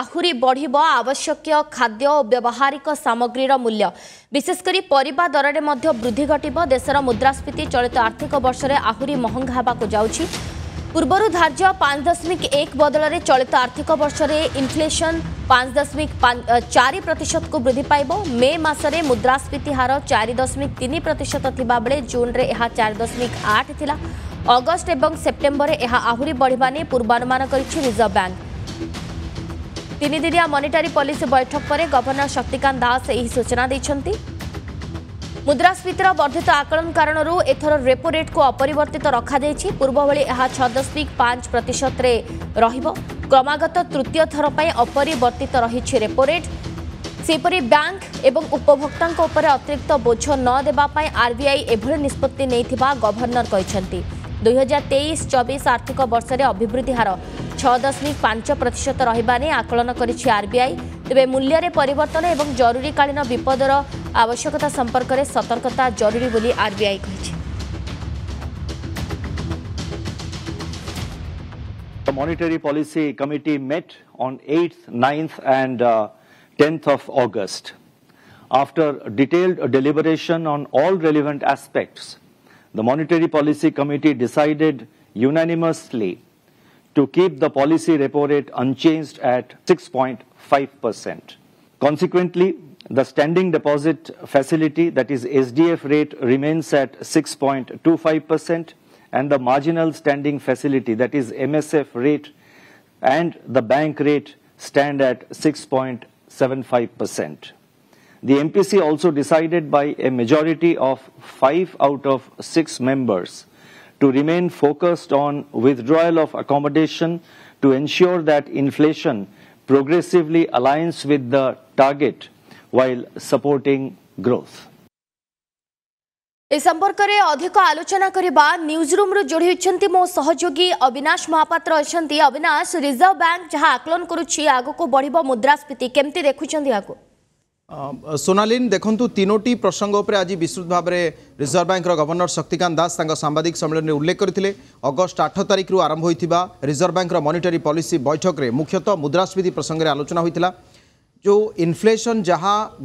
ଆହୁରି ବଢ଼ିବ ଆବଶ୍ୟକୀୟ ଖାଦ୍ୟ ଓ ବ୍ୟବହାରିକ ସାମଗ୍ରୀର ମୂଲ୍ୟ ବିଶେଷ କରି ପରିବା ଦରରେ ମଧ୍ୟ ବୃଦ୍ଧି ଘଟିବ ଦେଶର ମୁଦ୍ରାସ୍ଫୀତି ଚଳିତ ଆର୍ଥିକ ବର୍ଷରେ ଆହୁରି ମହଙ୍ଗା ହେବାକୁ ଯାଉଛି ପୂର୍ବରୁ ଧାର୍ଯ୍ୟ ପାଞ୍ଚ ଦଶମିକ ଏକ ବଦଳରେ ଚଳିତ ଆର୍ଥିକ ବର୍ଷରେ ଇନଫ୍ଲେସନ୍ ପାଞ୍ଚ ଦଶମିକ ଚାରି ପ୍ରତିଶତକୁ ବୃଦ୍ଧି ପାଇବ ମେ ମାସରେ ମୁଦ୍ରାସ୍ଫୀତି ହାର ଚାରି ଦଶମିକ ତିନି ପ୍ରତିଶତ ଥିବାବେଳେ ଜୁନ୍ରେ ଏହା ଚାରି ଦଶମିକ ଆଠ ଥିଲା ଅଗଷ୍ଟ ଏବଂ ସେପ୍ଟେମ୍ବରରେ ଏହା ଆହୁରି ବଢ଼ିବା ନେଇ ପୂର୍ବାନୁମାନ କରିଛି ରିଜର୍ଭ ବ୍ୟାଙ୍କ ତିନିଦିନିଆ ମନିଟାରୀ ପଲିସି ବୈଠକ ପରେ ଗଭର୍ଣ୍ଣର ଶକ୍ତିକାନ୍ତ ଦାସ ଏହି ସୂଚନା ଦେଇଛନ୍ତି ମୁଦ୍ରାସ୍ଫୀତିର ବର୍ଦ୍ଧିତ ଆକଳନ କାରଣରୁ ଏଥର ରେପୋ ରେଟ୍କୁ ଅପରିବର୍ତ୍ତିତ ରଖାଯାଇଛି ପୂର୍ବଭଳି ଏହା ଛଅ ଦଶମିକ ପାଞ୍ଚ ପ୍ରତିଶତରେ ରହିବ କ୍ରମାଗତ ତୃତୀୟ ଥର ପାଇଁ ଅପରିବର୍ତ୍ତିତ ରହିଛି ରେପୋ ରେଟ୍ ସେହିପରି ବ୍ୟାଙ୍କ ଏବଂ ଉପଭୋକ୍ତାଙ୍କ ଉପରେ ଅତିରିକ୍ତ ବୋଝ ନ ଦେବା ପାଇଁ ଆର୍ବିଆଇ ଏଭଳି ନିଷ୍ପତ୍ତି ନେଇଥିବା ଗଭର୍ଣ୍ଣର କହିଛନ୍ତି ଦୁଇହଜାର ତେଇଶ ଚବିଶ ଆର୍ଥିକ ବର୍ଷରେ ଅଭିବୃଦ୍ଧି ହାର ଛଅ ଦଶମିକ ପାଞ୍ଚ ପ୍ରତିଶତ ରହିବା ନେଇ ଆକଳନ କରିଛି ଆର୍ବିଆଇ ତେବେ ମୂଲ୍ୟରେ ପରିବର୍ତ୍ତନ ଏବଂ ଜରୁରୀକାଳୀନ ବିପଦର ଆବଶ୍ୟକତା ସମ୍ପର୍କରେ ସତର୍କତା ଜରୁରୀ ବୋଲି ଆର୍ବିଆଇ କହିଛି The Monetary Policy Committee met on 8th, 9th and uh, 10th of August. After detailed deliberation on all relevant aspects, the Monetary Policy Committee decided unanimously to keep the policy repo rate unchanged at 6.5%. Consequently, the standing deposit facility, that is SDF rate, remains at 6.25%, and the marginal standing facility, that is MSF rate, and the bank rate stand at 6.75%. The MPC also decided by a majority of 5 out of 6 members to remain focused on withdrawal of accommodation to ensure that inflation progressively aligns with the target while supporting growth. इस संपर्क में अधिक आलोचना करने news room रु जोड़ी मो सहयोगी अविनाश महापात्र अविनाश रिजर्व बैंक जहां आकलन करुच्ची ଆଗକୁ ବଢ଼ିବ ମୁଦ୍ରାସ୍ଫୀତି କେମିତି ଦେଖୁଛନ୍ତି ଆଗକୁ সোনালিন দেখুন তিনোটি প্রসঙ্গ উপরে আজ বিস্তৃত ভাবে রিজর্ভ ব্যাঙ্কর গভর্নর শক্তিকান্ত দাস তাঙ্ক সাংবাদিক সম্মেলনে উল্লেখ করে অগস্ট আঠ তারিখর আরম্ভ হয়েছিল রিজর্ভ ব্যাঙ্কর মনিটারি পলিসি বৈঠকের মুখ্যত মুদ্রাস্ফীতি প্রসঙ্গে আলোচনা হয়েছিল যে ইনফ্লেসন যা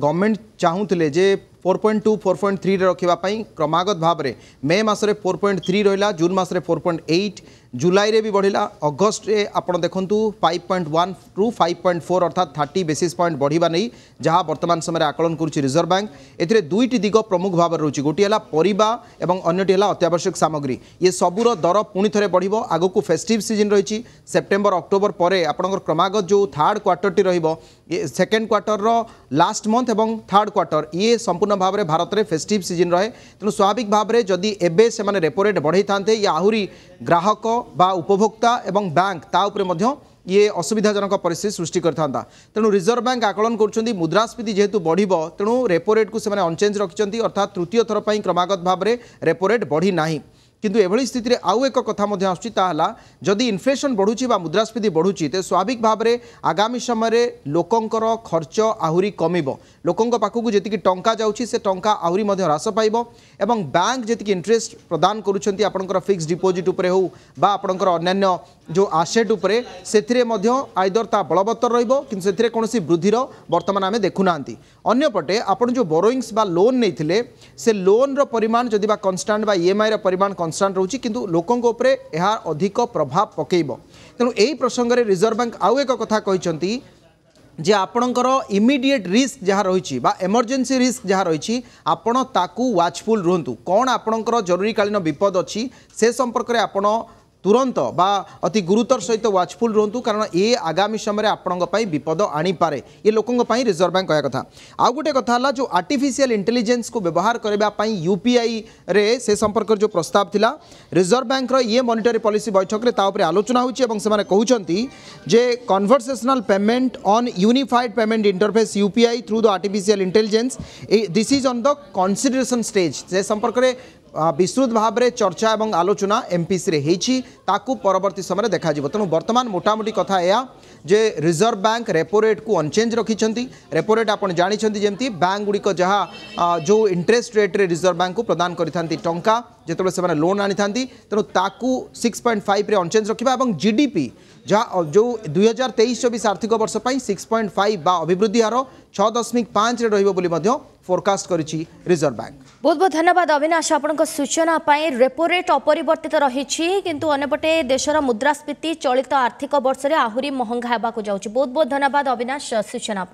গভর্নমেন্ট চাহুলে যে four point two four point থ্রিরে রখিবা পাই ক্রমাগত ভাবে মে মাসরে ফোর পয়েন্ট থ্রি রহিলা জুন মাসরে ফোর পয়েন্ট এইট জুলাইরে বি বড়া অগস্টে আপনার দেখুন ফাইভ পয়েন্ট ওয়ান রু ফাইভ পয়েন্ট ফোর অর্থাৎ থার্টি বেসিস পয়েন্ট বড়া নেই যা বর্তমান সময় আকলন করছে রিজর্ভ ব্যাঙ্ক এতে দুইটি দিগ প্রমুখ ভাবে রয়েছে গোটি হল পরিবা এবং অন্যটি হল অত্যাবশ্যক সামগ্রী ইয়ে সবুর দর পুঁ থে বড় আগুক ফেস্টিভ সিজন রয়েছে সেপ্টেম্বর অক্টোবর পরে আপনার ক্রমাগত যে থার্ড কোয়ার্টরটি রহব सेकेंड क्वार्टर रो लास्ट मंथ एवं थर्ड क्वार्टर ये संपूर्ण भाव में भारत में फेस्टिव सीजन रहे तेणु स्वाभाविक भाव में जदि एवं से रेपो था या आहरी ग्राहक बा उपभोक्ता और बैंक ताऊपर ये असुविधाजनक परिस्थिति सृष्टि करता तेणु रिजर्व बैंक आकलन कर मुद्रास्फीति जेहतु बढ़ तेणु रेपो रेट को से रखिंट अर्थात तृतीय थर पर क्रमागत भाव में रेपो बढ़ी ना কিন্তু এভাবে স্থিতিতে আউ এক কথা মধ্যে আসুচি তা হল যদি ইনফ্লেসন বড়ুচি বা মুদ্রাস্ফীতি বড়ুচি তে স্বাভাবিক ভাবে আগামী সময়ে লোকঙ্কর খরচ আহুরি কমিব লোকঙ্ক পাখক যেত টঙ্কা যাচ্ছি সে টঙ্কা আহুরি মধ্যে হ্রাস পাইব এবং ব্যাঙ্ক যেত ইন্টারেস্ট প্রদান করছেন আপনার ফিক্সড ডিপোজিট উপরে হোক বা আপনার অন্যান্য ଯେଉଁ ଆସେଟ୍ ଉପରେ ସେଥିରେ ମଧ୍ୟ ଆଇଦର ତା ବଳବତ୍ତର ରହିବ କିନ୍ତୁ ସେଥିରେ କୌଣସି ବୃଦ୍ଧିର ବର୍ତ୍ତମାନ ଆମେ ଦେଖୁନାହାନ୍ତି ଅନ୍ୟପଟେ ଆପଣ ଯେଉଁ ବୋରୋଇଂସ୍ ବା ଲୋନ୍ ନେଇଥିଲେ ସେ ଲୋନ୍ର ପରିମାଣ ଯଦି ବା କନଷ୍ଟାଣ୍ଟ ବା ଇଏମ୍ଆଇର ପରିମାଣ କନଷ୍ଟାଣ୍ଟ ରହୁଛି କିନ୍ତୁ ଲୋକଙ୍କ ଉପରେ ଏହା ଅଧିକ ପ୍ରଭାବ ପକାଇବ ତେଣୁ ଏହି ପ୍ରସଙ୍ଗରେ ରିଜର୍ଭ ବ୍ୟାଙ୍କ ଆଉ ଏକ କଥା କହିଛନ୍ତି যে আপনার ইমিডিয়েট রিস্ক যা রয়েছে বা এমর্জেন্সি রিস্ক যা রয়েছে আপনার তাকে ওয়াচফুল রুহতু কণ আপনার জরুরীকালীন বিপদ অ সে সম্পর্কের আপনার तुरंत बा अति गुरुतर सहित व्वाचफुल रुंतु कारण ये आगामी समय आपण विपद आनीपे ये लोकों पर रिजर्व बैंक कह कथा आउ गोटे कथा जो आर्टिफिशियल इंटेलिजेन्स को व्यवहार करने यूपीआई रे से संपर्क जो प्रस्ताव था रिजर्व बैंक ये मनिटरी पलिस बैठक में आलोचना होती होने कहते conversational payment on unified payment interface UPI through the artificial intelligence this is on the consideration stage से संपर्क में विस्तृत भाव में चर्चा और आलोचना एमपीसी होती परवर्त समय देखा तेणु बर्तमान मोटामोटी कथा यह जे रिजर्व बैंक रेपो रेट को अनचेज रखिंट रेपो रेट आप जानते बैंक गुड़िक जहाँ जो इंटरेस्ट रेट्रे रिजर्व बैंक को प्रदान करते टा लोन आनी था तेणु ताकू सिक्स पॉइंट फाइव अनचेज रखा और जिडीपी जहाँ जो दुई तेईस चौबीस आर्थिक वर्ष सिक्स पॉइंट फाइव बा अभिवृद्धि हार छः दशमिक पाँच रोली फोरकास्ट कर रिजर्व बैंक बहुत बहुत धन्यवाद अविनाश आपण सूचना रेपो रेट अपरिवर्तित रही किंतु अन्यपटे देशर मुद्रास्फीति चलित आर्थिक वर्ष आहरी महंगा होगा बहुत बहुत धन्यवाद अविनाश सूचना